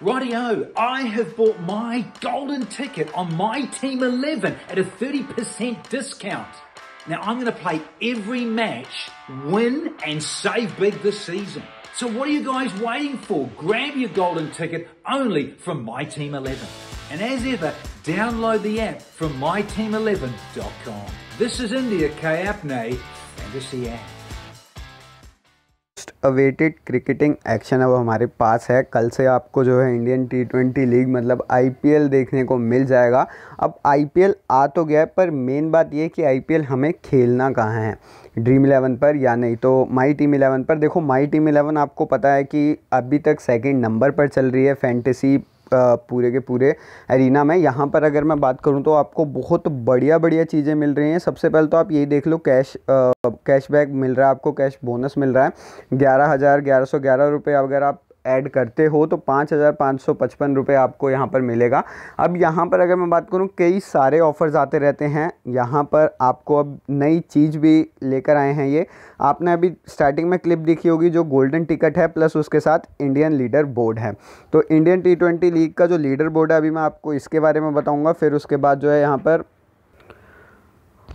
Rightio, I have bought my golden ticket on my Team 11 at a 30% discount. Now I'm going to play every match, win and save big this season. So what are you guys waiting for? Grab your golden ticket only from My Team 11. And as ever, download the app from MyTeam11.com. This is India K Apne Fantasy App. Awaited cricketing action अब हमारे पास है कल से आपको जो है Indian T twenty league मतलब आईपीएल देखने को मिल जाएगा अब आईपीएल आ तो गया है पर मेन बात यह कि आईपीएल हमें खेलना कहाँ है ड्रीम इलेवन पर या नहीं तो माई टीम इलेवन पर देखो माई टीम इलेवन आपको पता है कि अभी तक सेकेंड नंबर पर चल रही है फैंटेसी पूरे के पूरे एरिना में यहाँ पर अगर मैं बात करूँ तो आपको बहुत बढ़िया बढ़िया चीज़ें मिल रही हैं सबसे पहले तो आप यही देख लो कैश कैशबैक मिल रहा है आपको कैश बोनस मिल रहा है ग्यारह हज़ार ग्यारह सौ ग्यारह रुपये अगर आप ऐड करते हो तो पाँच हज़ार पाँच सौ पचपन रुपये आपको यहाँ पर मिलेगा अब यहाँ पर अगर मैं बात करूँ कई सारे ऑफ़र्स आते रहते हैं यहाँ पर आपको अब नई चीज़ भी लेकर आए हैं ये आपने अभी स्टार्टिंग में क्लिप देखी होगी जो गोल्डन टिकट है प्लस उसके साथ इंडियन लीडर बोर्ड है तो इंडियन टी ट्वेंटी लीग का जो लीडर बोर्ड है अभी मैं आपको इसके बारे में बताऊँगा फिर उसके बाद जो है यहाँ पर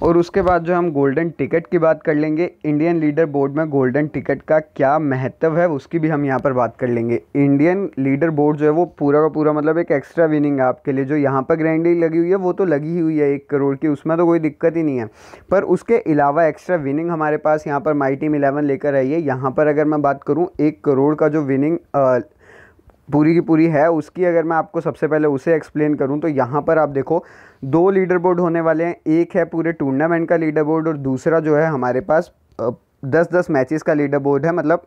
और उसके बाद जो हम गोल्डन टिकट की बात कर लेंगे इंडियन लीडर बोर्ड में गोल्डन टिकट का क्या महत्व है उसकी भी हम यहाँ पर बात कर लेंगे इंडियन लीडर बोर्ड जो है वो पूरा का पूरा मतलब एक एक्स्ट्रा विनिंग है आपके लिए जो यहाँ पर ग्रैंडी लगी हुई है वो तो लगी ही हुई है एक करोड़ की उसमें तो कोई दिक्कत ही नहीं है पर उसके अलावा एक्स्ट्रा विनिंग हमारे पास यहाँ पर माई टीम इलेवन लेकर आई है यहाँ पर अगर मैं बात करूँ एक करोड़ का जो विनिंग पूरी की पूरी है उसकी अगर मैं आपको सबसे पहले उसे एक्सप्लेन करूं तो यहाँ पर आप देखो दो लीडर बोर्ड होने वाले हैं एक है पूरे टूर्नामेंट का लीडर बोर्ड और दूसरा जो है हमारे पास दस दस मैचेस का लीडर बोर्ड है मतलब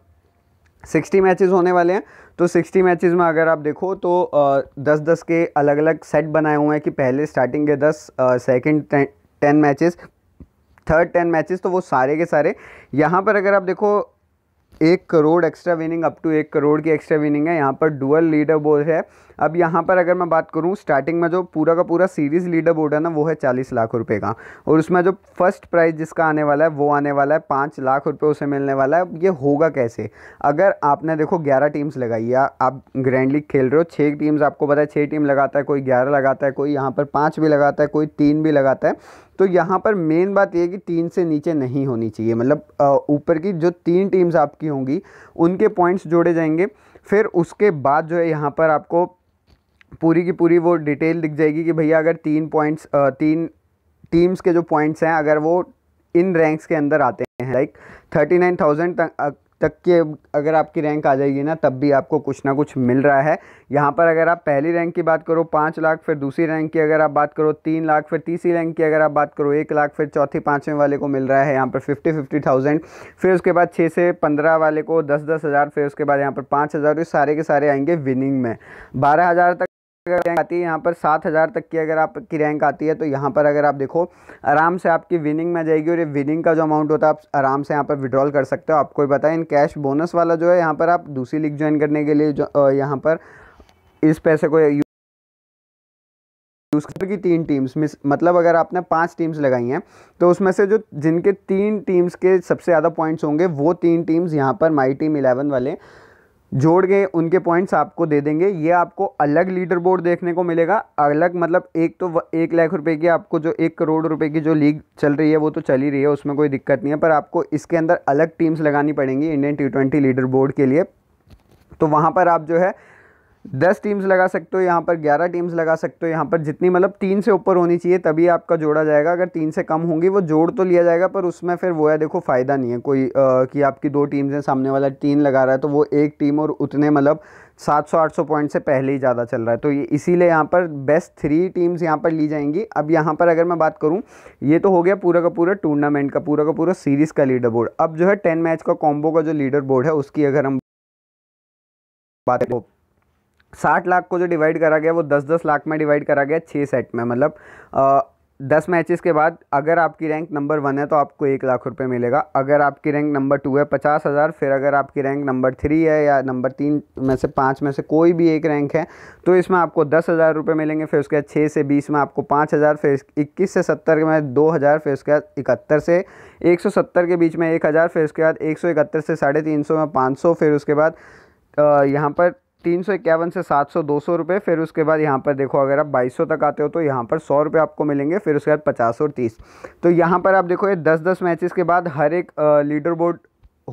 सिक्सटी मैचेस होने वाले हैं तो सिक्सटी मैचेस में अगर आप देखो तो दस दस के अलग अलग सेट बनाए हुए हैं कि पहले स्टार्टिंग के दस second ten matches third ten matches तो वो सारे के सारे यहाँ पर अगर आप देखो एक crore extra winning up to एक करोड़ की एक्स्ट्रा विनिंग है यहाँ पर डुअल लीडर बोर्ड है अब यहाँ पर अगर मैं बात करूँ स्टार्टिंग में जो पूरा का पूरा सीरीज़ लीडर बोर्ड है ना वो है चालीस लाख रुपये का और उसमें जो फर्स्ट प्राइज़ जिसका आने वाला है वो आने वाला है पाँच लाख रुपये उसे मिलने वाला है ये होगा कैसे अगर आपने देखो ग्यारह टीम्स लगाई या आप ग्रैंड लीग खेल रहे हो छः टीम्स आपको पता है छः टीम लगाता है कोई ग्यारह लगाता है कोई यहाँ पर पाँच भी लगाता है कोई तीन भी लगाता है तो यहाँ पर मेन बात यह कि तीन से नीचे नहीं होनी चाहिए मतलब ऊपर की जो तीन टीम्स आपकी होंगी उनके पॉइंट्स जोड़े जाएंगे फिर उसके बाद जो है यहाँ पर आपको पूरी की पूरी वो डिटेल दिख जाएगी कि भैया अगर तीन पॉइंट्स तीन टीम्स के जो पॉइंट्स हैं अगर वो इन रैंक्स के अंदर आते हैं लाइक थर्टी नाइन थाउजेंड तक के अगर आपकी रैंक आ जाएगी ना तब भी आपको कुछ ना कुछ मिल रहा है यहाँ पर अगर आप पहली रैंक की बात करो पाँच लाख फिर दूसरी रैंक की अगर आप बात करो तीन लाख फिर तीसरी रैंक की अगर आप बात करो एक लाख फिर चौथी पाँचवें वाले को मिल रहा है यहाँ पर फिफ्टी फिफ्टी थाउजेंड फिर उसके बाद छः से पंद्रह वाले को दस दस हज़ार फिर उसके बाद यहाँ पर पाँच हज़ार तो ये सारे के सारे आएंगे विनिंग में बारह हज़ार तक अगर आती है यहाँ पर सात हज़ार तक की अगर आपकी रैंक आती है तो यहाँ पर अगर आप देखो आराम से आपकी विनिंग में जाएगी और ये विनिंग का जो अमाउंट होता है आप आराम से यहाँ पर विड्रॉल कर सकते हो आपको पता है इन कैश बोनस वाला जो है यहाँ पर आप दूसरी लीग ज्वाइन करने के लिए यहाँ पर इस पैसे को की तीन टीम्स मिस मतलब अगर आपने पांच टीम्स लगाई हैं तो उसमें से जो जिनके तीन टीम्स के सबसे ज़्यादा पॉइंट्स होंगे वो तीन टीम्स यहाँ पर माई टीम इलेवन वाले जोड़ के उनके पॉइंट्स आपको दे देंगे ये आपको अलग लीडर बोर्ड देखने को मिलेगा अलग मतलब एक तो एक लाख रुपए की आपको जो एक करोड़ रुपए की जो लीग चल रही है वो तो चल ही रही है उसमें कोई दिक्कत नहीं है पर आपको इसके अंदर अलग टीम्स लगानी पड़ेंगी Indian T twenty leaderboard के लिए तो वहाँ पर आप जो है दस टीम्स लगा सकते हो यहाँ पर ग्यारह टीम्स लगा सकते हो यहाँ पर जितनी मतलब तीन से ऊपर होनी चाहिए तभी आपका जोड़ा जाएगा अगर तीन से कम होंगी वो जोड़ तो लिया जाएगा पर उसमें फिर वो है देखो फ़ायदा नहीं है कोई आ, कि आपकी दो टीम्स हैं सामने वाला तीन लगा रहा है तो वो एक टीम और उतने मतलब सात सौ आठ सौ पॉइंट से पहले ही ज़्यादा चल रहा है तो ये इसीलिए यहाँ पर बेस्ट थ्री टीम्स यहाँ पर ली जाएंगी अब यहाँ पर अगर मैं बात करूँ ये तो हो गया पूरा का पूरा टूर्नामेंट का पूरा का पूरा सीरीज़ का लीडर बोर्ड अब जो है टेन मैच का कॉम्बो का जो लीडर बोर्ड है उसकी अगर हम बात साठ लाख को जो डिवाइड करा गया वो दस दस लाख में डिवाइड करा गया छः सेट में मतलब दस मैचेस के बाद अगर आपकी रैंक नंबर वन है तो आपको एक लाख रुपए मिलेगा अगर आपकी रैंक नंबर टू है पचास हज़ार फिर अगर आपकी रैंक नंबर थ्री है या नंबर तीन में से पाँच में से कोई भी एक रैंक है तो इसमें आपको दस हज़ार रुपये मिलेंगे फिर उसके बाद छः से बीस में आपको पाँच हज़ार फिर इक्कीस से सत्तर में दो हज़ार फिर उसके बाद इकहत्तर से एक सौ सत्तर के बीच में एक हज़ार फिर उसके बाद एक सौ इकहत्तर से साढ़े तीन सौ में पाँच सौ फिर उसके बाद यहाँ पर तीन सौ इक्यावन से सात सौ दो सौ रुपये फिर उसके बाद यहाँ पर देखो अगर आप बाईस सौ तक आते हो तो यहाँ पर सौ रुपये आपको मिलेंगे फिर उसके बाद पचास और तीस तो यहाँ पर आप देखो ये दस दस मैचेस के बाद हर एक लीडर बोर्ड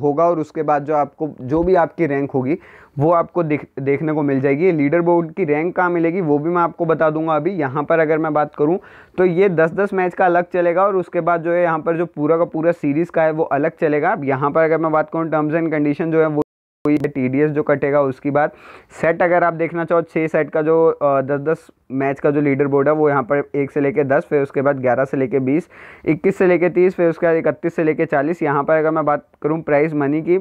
होगा और उसके बाद जो आपको जो भी आपकी रैंक होगी वो आपको देख देखने को मिल जाएगी लीडर बोर्ड की रैंक कहाँ मिलेगी वो भी मैं आपको बता दूंगा अभी यहाँ पर अगर मैं बात करूँ तो ये 10-10 मैच का अलग चलेगा और उसके बाद जो है यहाँ पर जो पूरा का पूरा सीरीज़ का है वो अलग चलेगा अब यहाँ पर अगर मैं बात करूँ टर्म्स एंड कंडीशन जो है वो कोई टी जो कटेगा उसकी बात सेट अगर आप देखना चाहो छः सेट का जो दस दस मैच का जो लीडर बोर्ड है वो यहाँ पर एक से लेके दस फिर उसके बाद ग्यारह से लेके बीस इक्कीस से लेके तीस फिर उसके बाद इकतीस से लेके चालीस यहाँ पर अगर मैं बात करूँ प्राइस मनी की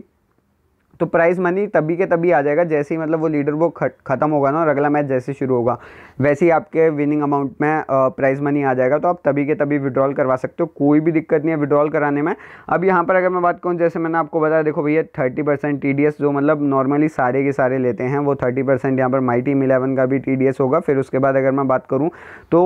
तो प्राइज़ मनी तभी के तभी आ जाएगा जैसे ही मतलब वो लीडर वो ख़त्म होगा ना और अगला मैच जैसे शुरू होगा वैसे ही आपके विनिंग अमाउंट में प्राइज़ मनी आ जाएगा तो आप तभी के तभी विड्रॉल करवा सकते हो कोई भी दिक्कत नहीं है विड्रॉल कराने में अब यहाँ पर अगर मैं बात करूँ जैसे मैंने आपको बताया देखो भैया thirty percent T D S जो मतलब नॉर्मली सारे के सारे लेते हैं वो थर्टी परसेंट यहाँ पर माई टीम इलेवन का भी टी डी एस होगा फिर उसके बाद अगर मैं बात करूँ तो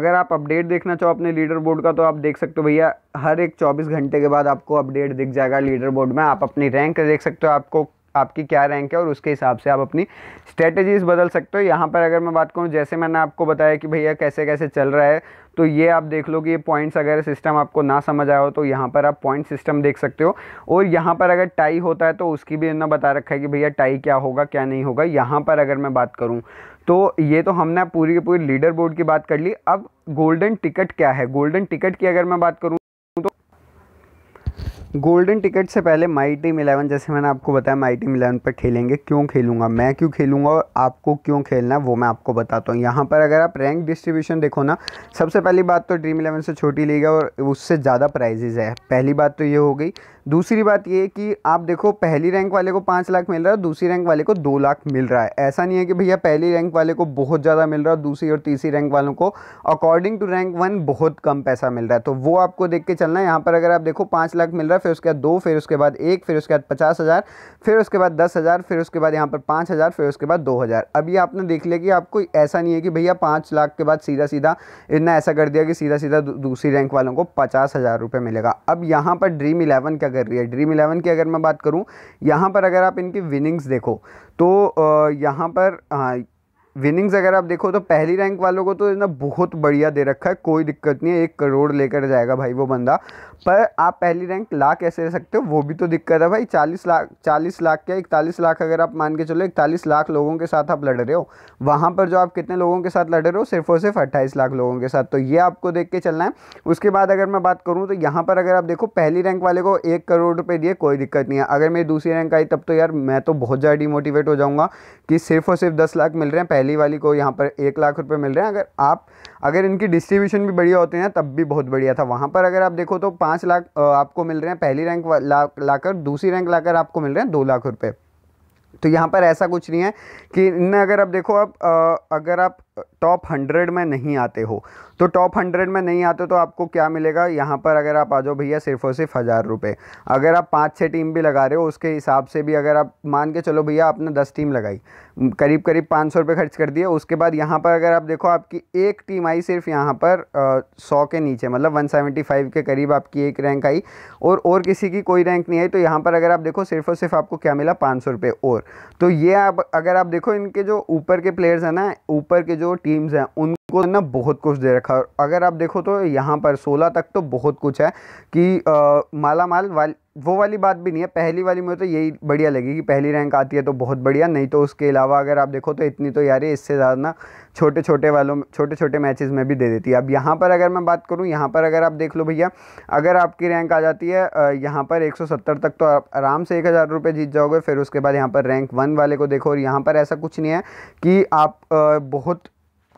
अगर आप अपडेट देखना चाहो अपने लीडर बोर्ड का तो आप देख सकते हो भैया हर एक चौबीस घंटे के बाद आपको अपडेट दिख जाएगा लीडर बोर्ड में आप अपनी रैंक देख सकते हो आप आपको आपकी क्या रैंक है और उसके हिसाब से आप अपनी स्ट्रेटजीज़ बदल सकते हो यहाँ पर अगर मैं बात करूँ जैसे मैंने आपको बताया कि भैया कैसे कैसे चल रहा है तो ये आप देख लो कि ये पॉइंट्स अगर सिस्टम आपको ना समझ आया हो तो यहाँ पर आप पॉइंट सिस्टम देख सकते हो और यहाँ पर अगर टाई होता है तो उसकी भी इन्होंने बता रखा है कि भैया टाई क्या होगा क्या नहीं होगा यहाँ पर अगर मैं बात करूँ तो ये तो हमने पूरी की पूरी लीडर बोर्ड की बात कर ली अब गोल्डन टिकट क्या है गोल्डन टिकट की अगर मैं बात करूँ गोल्डन टिकट से पहले माई टीम इलेवन जैसे मैंने आपको बताया माई टीम इलेवन पर खेलेंगे क्यों खेलूँगा मैं क्यों खेलूँगा और आपको क्यों खेलना है वो मैं आपको बताता हूँ यहाँ पर अगर आप रैंक डिस्ट्रीब्यूशन देखो ना सबसे पहली बात तो ड्रीम इलेवन से छोटी लीग है और उससे ज़्यादा प्राइजेज़ है पहली बात तो ये हो गई दूसरी बात ये कि आप देखो पहली रैंक वाले को पाँच लाख मिल रहा है दूसरी रैंक वाले को दो लाख मिल रहा है ऐसा नहीं है कि भैया पहली रैंक वाले को बहुत ज़्यादा मिल रहा है दूसरी और तीसरी रैंक वालों को अकॉर्डिंग टू रैंक वन बहुत कम पैसा मिल रहा है तो वो आपको देख के चलना है यहाँ पर अगर आप देखो पाँच लाख मिल रहा है फिर उसके बाद दो फिर उसके बाद एक फिर उसके बाद पचास हज़ार फिर उसके बाद दस हज़ार फिर उसके बाद यहाँ पर पाँच हज़ार फिर उसके बाद दो हज़ार अभी आपने देख लिया कि आपको ऐसा नहीं है कि भैया पाँच लाख के बाद सीधा सीधा इतना ऐसा कर दिया कि सीधा सीधा दूसरी रैंक वालों को पचास हज़ार रुपये मिलेगा अब यहाँ पर ड्रीम इलेवन क्या कर रही है ड्रीम इलेवन की अगर मैं बात करूँ यहाँ पर अगर आप इनकी विनिंग्स देखो तो यहाँ पर विनिंग्स हाँ, अगर आप देखो तो पहली रैंक वालों को तो इतना बहुत बढ़िया दे रखा है कोई दिक्कत नहीं है एक करोड़ लेकर जाएगा भाई वो बंदा पर आप पहली रैंक ला कैसे रह सकते हो वो भी तो दिक्कत है भाई चालीस लाख चालीस लाख क्या इकतालीस लाख अगर आप मान के चलो इकतालीस लाख लोगों के साथ आप लड़ रहे हो वहाँ पर जो आप कितने लोगों के साथ लड़ रहे हो सिर्फ और सिर्फ अट्ठाईस लाख लोगों के साथ तो ये आपको देख के चलना है उसके बाद अगर मैं बात करूँ तो यहाँ पर अगर आप देखो पहली रैंक वाले को एक करोड़ रुपये दिए कोई दिक्कत नहीं है अगर मेरी दूसरी रैंक आई तब तो यार मैं तो बहुत ज़्यादा डिमोटिवेट हो जाऊँगा कि सिर्फ और सिर्फ दस लाख मिल रहे हैं पहली वाली को यहाँ पर एक लाख रुपये मिल रहे हैं अगर आप अगर इनकी डिस्ट्रीब्यूशन भी बढ़िया होते हैं तब भी बहुत बढ़िया था वहाँ पर अगर आप देखो तो पाँच लाख आपको मिल रहे हैं पहली रैंक ला लाकर दूसरी रैंक लाकर आपको मिल रहे हैं दो लाख रुपये तो यहाँ पर ऐसा कुछ नहीं है कि इन अगर आप देखो आप अगर आप टॉप हंड्रेड में नहीं आते हो तो टॉप हंड्रेड में नहीं आते तो आपको क्या मिलेगा यहाँ पर अगर आप आ जाओ भैया सिर्फ और सिर्फ हज़ार रुपये अगर आप पाँच छः टीम भी लगा रहे हो उसके हिसाब से भी अगर आप मान के चलो भैया आपने दस टीम लगाई करीब करीब पाँच सौ रुपये खर्च कर दिए उसके बाद यहाँ पर अगर आप देखो आपकी एक टीम आई सिर्फ यहाँ पर सौ के नीचे मतलब वन सेवेंटी फाइव के करीब आपकी एक रैंक आई और और किसी की कोई रैंक नहीं आई तो यहाँ पर अगर आप देखो सिर्फ और सिर्फ आपको क्या मिला पाँच सौ रुपये और तो ये आप अगर आप देखो इनके जो ऊपर के प्लेयर्स हैं ना ऊपर के जो टीम्स हैं उनको ना बहुत कुछ दे रखा है अगर आप देखो तो यहाँ पर सोलह तक तो बहुत कुछ है कि आ, माला माल वाल वो वाली बात भी नहीं है पहली वाली में तो यही बढ़िया लगी कि पहली रैंक आती है तो बहुत बढ़िया नहीं तो उसके अलावा अगर आप देखो तो इतनी तो यार इससे ज़्यादा ना छोटे छोटे वालों में छोटे छोटे मैचेस में भी दे देती है अब यहाँ पर अगर मैं बात करूँ यहाँ पर अगर आप देख लो भैया अगर आपकी रैंक आ जाती है यहाँ पर एक तक तो आप आराम से एक हज़ार रुपये जीत जाओगे फिर उसके बाद यहाँ पर रैंक वन वाले को देखो और यहाँ पर ऐसा कुछ नहीं है कि आप बहुत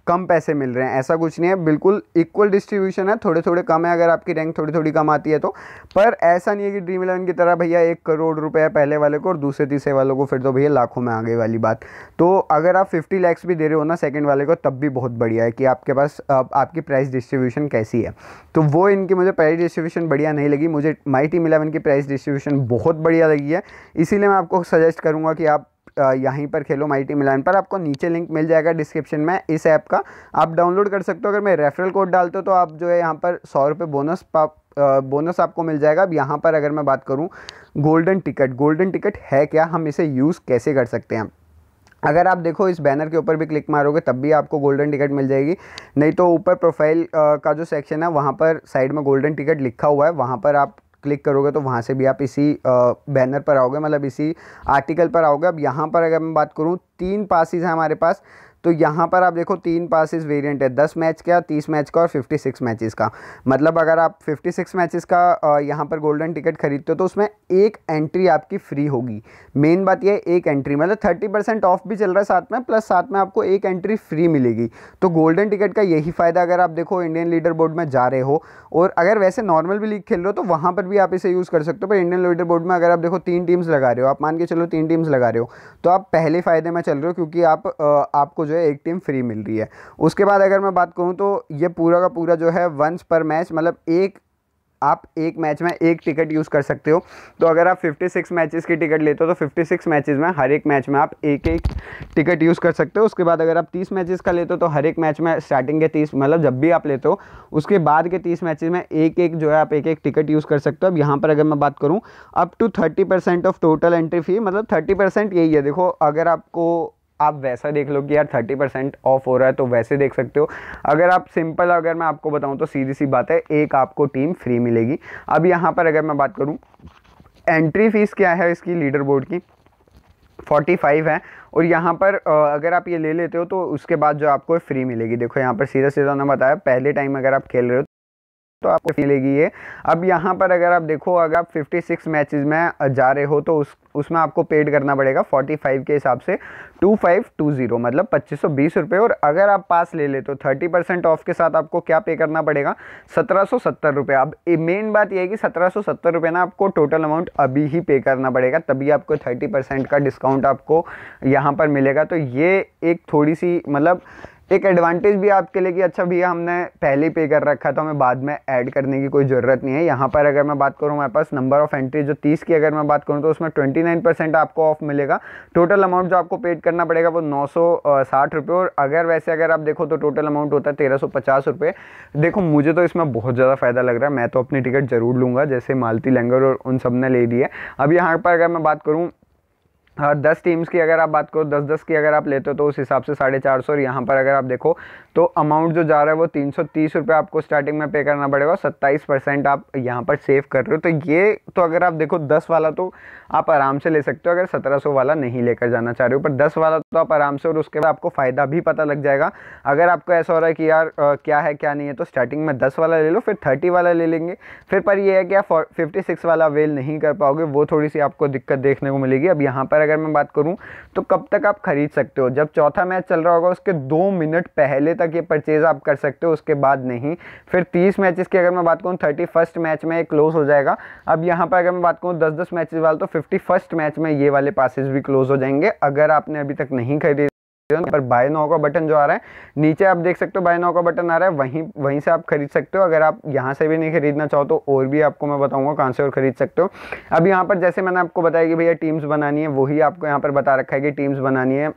कम पैसे मिल रहे हैं ऐसा कुछ नहीं है बिल्कुल इक्वल डिस्ट्रीब्यूशन है थोड़े थोड़े कम है अगर आपकी रैंक थोड़ी थोड़ी कम आती है तो पर ऐसा नहीं है कि ड्रीम इलेवन की तरह भैया एक करोड़ रुपये पहले वाले को और दूसरे तीसरे वालों को फिर तो भैया लाखों में आगे वाली बात तो अगर आप फिफ्टी लैक्स भी दे रहे हो ना सेकेंड वाले को तब भी बहुत बढ़िया है कि आपके पास आपकी प्राइस डिस्ट्रीब्यूशन कैसी है तो वो इनकी मुझे प्राइस डिस्ट्रीब्यूशन बढ़िया नहीं लगी मुझे माई टीम इलेवन की प्राइस डिस्ट्रीब्यूशन बहुत बढ़िया लगी है इसीलिए मैं आपको सजेस्ट करूँगा कि आप यहीं पर खेलो माई टीम इलेवन पर आपको नीचे लिंक मिल जाएगा डिस्क्रिप्शन में इस ऐप का आप डाउनलोड कर सकते हो अगर मैं रेफरल कोड डालते हो तो आप जो है यहाँ पर सौ रुपये बोनस बोनस आपको मिल जाएगा अब यहाँ पर अगर मैं बात करूँ गोल्डन टिकट गोल्डन टिकट है क्या हम इसे यूज़ कैसे कर सकते हैं अगर आप देखो इस बैनर के ऊपर भी क्लिक मारोगे तब भी आपको गोल्डन टिकट मिल जाएगी नहीं तो ऊपर प्रोफाइल का जो सेक्शन है वहाँ पर साइड में गोल्डन टिकट लिखा हुआ है वहाँ पर आप क्लिक करोगे तो वहाँ से भी आप इसी बैनर पर आओगे मतलब इसी आर्टिकल पर आओगे अब यहाँ पर अगर मैं बात करूँ तीन पासिस हैं हमारे पास तो यहाँ पर आप देखो तीन पासिस वेरिएंट है दस मैच का तीस मैच का और फिफ्टी सिक्स मैचेस का मतलब अगर आप फिफ्टी सिक्स मैचेस का यहाँ पर गोल्डन टिकट खरीदते हो तो उसमें एक एंट्री आपकी फ्री होगी मेन बात यह एक एंट्री मतलब थर्टी परसेंट ऑफ भी चल रहा है साथ में प्लस साथ में आपको एक एंट्री फ्री मिलेगी तो गोल्डन टिकट का यही फ़ायदा अगर आप देखो इंडियन लीडर बोर्ड में जा रहे हो और अगर वैसे नॉर्मल भी लीग खेल रहे हो तो वहाँ पर भी आप इसे यूज़ कर सकते हो पर इंडियन लीडर बोर्ड में अगर आप देखो तीन टीम्स लगा रहे हो आप मान के चलो तीन टीम्स लगा रहे हो तो आप पहले फ़ायदे में चल रहे हो क्योंकि आप आपको जो है एक टीम फ्री मिल रही है उसके बाद अगर मैं बात करूँ तो ये पूरा का पूरा जो है वंस पर मैच मतलब एक आप एक मैच में एक टिकट यूज़ कर सकते हो तो अगर आप 56 मैचेस की टिकट लेते हो तो 56 मैचेस में हर एक मैच में आप एक एक टिकट यूज़ कर सकते हो उसके बाद अगर आप 30 मैचेस का लेते हो तो हर एक मैच में स्टार्टिंग के 30 मतलब जब भी आप लेते हो उसके बाद के 30 मैचेस में एक एक जो है आप एक एक टिकट यूज़ कर सकते हो अब यहाँ पर अगर मैं बात करूँ up to thirty of total entry fee मतलब थर्टी यही है देखो अगर आपको आप वैसा देख लो कि यार थर्टी परसेंट ऑफ हो रहा है तो वैसे देख सकते हो अगर आप सिंपल अगर मैं आपको बताऊं तो सीधी सी बात है एक आपको टीम फ्री मिलेगी अब यहाँ पर अगर मैं बात करूँ एंट्री फ़ीस क्या है इसकी लीडर बोर्ड की 45 है और यहाँ पर अगर आप ये ले लेते हो तो उसके बाद जो आपको फ्री मिलेगी देखो यहाँ पर सीधा सीधा उन्होंने बताया पहले टाइम अगर आप खेल रहे हो तो आपको मिलेगी ये अब यहाँ पर अगर आप देखो अगर आप 56 मैचेस में जा रहे हो तो उस उसमें आपको पेड करना पड़ेगा 45 के हिसाब से 2520 मतलब पच्चीस सौ रुपये और अगर आप पास ले ले तो 30 परसेंट ऑफ के साथ आपको क्या पे करना पड़ेगा सत्रह सौ रुपये अब मेन बात यह है कि सत्रह सौ रुपये ना आपको टोटल अमाउंट अभी ही पे करना पड़ेगा तभी आपको थर्टी परसेंट का डिस्काउंट आपको यहाँ पर मिलेगा तो ये एक थोड़ी सी मतलब एक एडवांटेज भी आपके लिए कि अच्छा भैया हमने पहले पे कर रखा तो हमें बाद में ऐड करने की कोई ज़रूरत नहीं है यहाँ पर अगर मैं बात करूँ हमारे पास नंबर ऑफ़ एंट्री जो 30 की अगर मैं बात करूँ तो उसमें 29 परसेंट आपको ऑफ मिलेगा टोटल अमाउंट जो आपको पेड करना पड़ेगा वो नौ रुपये और अगर वैसे अगर आप देखो तो टोटल अमाउंट होता है तेरह रुपये देखो मुझे तो इसमें बहुत ज़्यादा फ़ायदा लग रहा है मैं तो अपनी टिकट ज़रूर लूँगा जैसे मालती लैंगर और उन सब ने ले दी है अब यहाँ पर अगर मैं बात करूँ और हाँ, दस टीम्स की अगर आप बात करो दस दस की अगर आप लेते हो तो उस हिसाब से साढ़े चार सौ और यहाँ पर अगर आप देखो तो अमाउंट जो जा रहा है वो तीन सौ तीस रुपये आपको स्टार्टिंग में पे करना पड़ेगा सत्ताईस परसेंट आप यहाँ पर सेव कर रहे हो तो ये तो अगर आप देखो दस वाला तो आप आराम से ले सकते हो अगर सत्रह सौ वाला नहीं लेकर जाना चाह रहे हो पर दस वाला तो आप आराम से और उसके बाद आपको फ़ायदा भी पता लग जाएगा अगर आपको ऐसा हो रहा है कि यार आ, क्या है क्या नहीं है तो स्टार्टिंग में दस वाला ले लो फिर थर्टी वाला ले लेंगे फिर पर यह है कि आप फिफ्टी सिक्स वाला अवेल नहीं कर पाओगे वो थोड़ी सी आपको दिक्कत देखने को मिलेगी अब यहाँ पर अगर मैं बात करूँ तो कब तक आप खरीद सकते हो जब चौथा मैच चल रहा होगा उसके दो मिनट पहले तक ये परचेज़ आप कर सकते हो उसके बाद नहीं फिर तीस मैचेस की अगर मैं बात करूँ थर्टी फर्स्ट मैच में क्लोज़ हो जाएगा अब यहाँ पर अगर मैं बात करूँ दस दस मैचेस वाले तो फिफ्टी फर्स्ट मैच में ये वाले पासिस भी क्लोज़ हो जाएंगे अगर आपने अभी तक नहीं खरीदे पर बाय नाउ का बटन जो आ रहा है नीचे आप देख सकते हो बाय नाउ का बटन आ रहा है वहीं वहीं से आप खरीद सकते हो अगर आप यहाँ से भी नहीं खरीदना चाहो तो और भी आपको मैं बताऊँगा कहाँ से और खरीद सकते हो अब यहाँ पर जैसे मैंने आपको बताया कि भैया टीम्स बनानी है वही आपको यहाँ पर बता रखा है कि टीम्स बनानी है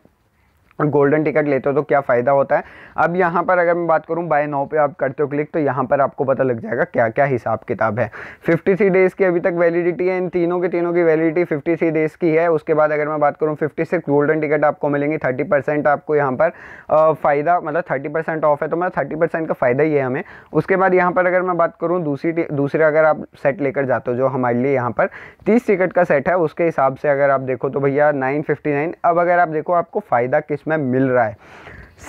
गोल्डन टिकट लेते हो तो क्या फ़ायदा होता है अब यहाँ पर अगर मैं बात करूँ बाय नाउ पे आप करते हो क्लिक तो यहाँ पर आपको पता लग जाएगा क्या क्या हिसाब किताब है 53 डेज़ की अभी तक वैलिडिटी है इन तीनों के तीनों की वैलिडिटी 53 डेज़ की है उसके बाद अगर मैं बात करूँ 56 गोल्डन टिकट आपको मिलेंगी थर्टी परसेंट आपको यहाँ पर फ़ायदा मतलब थर्टी परसेंट ऑफ है तो मतलब थर्टी परसेंट का फ़ायदा ही है हमें उसके बाद यहाँ पर अगर मैं बात करूँ दूसरी दूसरे अगर आप सेट लेकर जाते हो जो हमारे लिए यहाँ पर तीस टिकट का सेट है उसके हिसाब से अगर आप देखो तो भैया नाइन अब अगर आप देखो आपको फ़ायदा किस इसमें मिल रहा है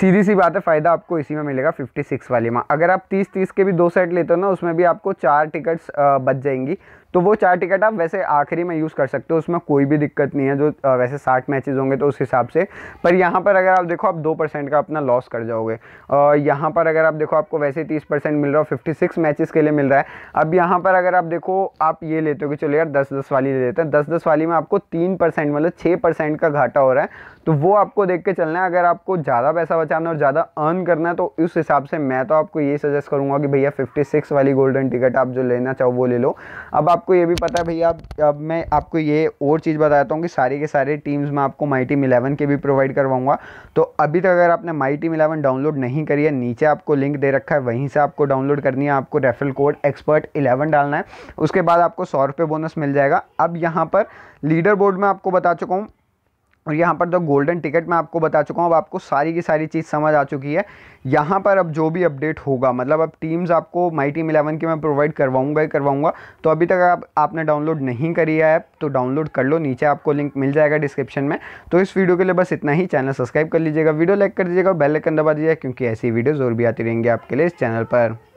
सीधी सी बात है फ़ायदा आपको इसी में मिलेगा 56 वाली में अगर आप 30 30 के भी दो सेट लेते हो ना उसमें भी आपको चार टिकट्स बच जाएंगी तो वो चार टिकट आप वैसे आखिरी में यूज़ कर सकते हो उसमें कोई भी दिक्कत नहीं है जो वैसे साठ मैचेज़ होंगे तो उस हिसाब से पर यहाँ पर अगर आप देखो आप दो परसेंट का अपना लॉस कर जाओगे और यहाँ पर अगर आप देखो आपको वैसे तीस परसेंट मिल रहा हो फिफ्टी सिक्स मैचेस के लिए मिल रहा है अब यहाँ पर अगर आप देखो आप ये लेते हो कि चलो यार दस दस वाली ले लेते हैं दस दस वाली में आपको तीन परसेंट मतलब छः परसेंट का घाटा हो रहा है तो वो आपको देख के चलना है अगर आपको ज़्यादा पैसा बचाना और ज़्यादा अर्न करना है तो उस हिसाब से मैं तो आपको ये सजेस्ट करूँगा कि भैया फिफ्टी सिक्स वाली गोल्डन टिकट आप जो लेना चाहो वो ले लो अब आप आपको ये भी पता है भैया अब मैं आपको ये और चीज़ बताता हूँ कि सारी के सारे टीम्स में आपको माई टीम इलेवन के भी प्रोवाइड करवाऊँगा तो अभी तक अगर आपने माई टीम इलेवन डाउनलोड नहीं करी है नीचे आपको लिंक दे रखा है वहीं से आपको डाउनलोड करनी है आपको रेफरल कोड एक्सपर्ट इलेवन डालना है उसके बाद आपको सौ रुपये बोनस मिल जाएगा अब यहाँ पर लीडर बोर्ड में आपको बता चुका हूँ और यहाँ पर जो गोल्डन टिकट मैं आपको बता चुका हूँ अब आपको सारी की सारी चीज़ समझ आ चुकी है यहाँ पर अब जो भी अपडेट होगा मतलब अब टीम्स आपको माई टीम इलेवन की मैं प्रोवाइड करवाऊँगा ही करवाऊँगा तो अभी तक आप आपने डाउनलोड नहीं करी है ऐप तो डाउनलोड कर लो नीचे आपको लिंक मिल जाएगा डिस्क्रिप्शन में तो इस वीडियो के लिए बस इतना ही चैनल सब्सक्राइब कर लीजिएगा वीडियो लाइक कर दीजिएगा बेल आइकन दबा दीजिएगा क्योंकि ऐसी वीडियोज़ और भी आती रहेंगी आपके लिए इस चैनल पर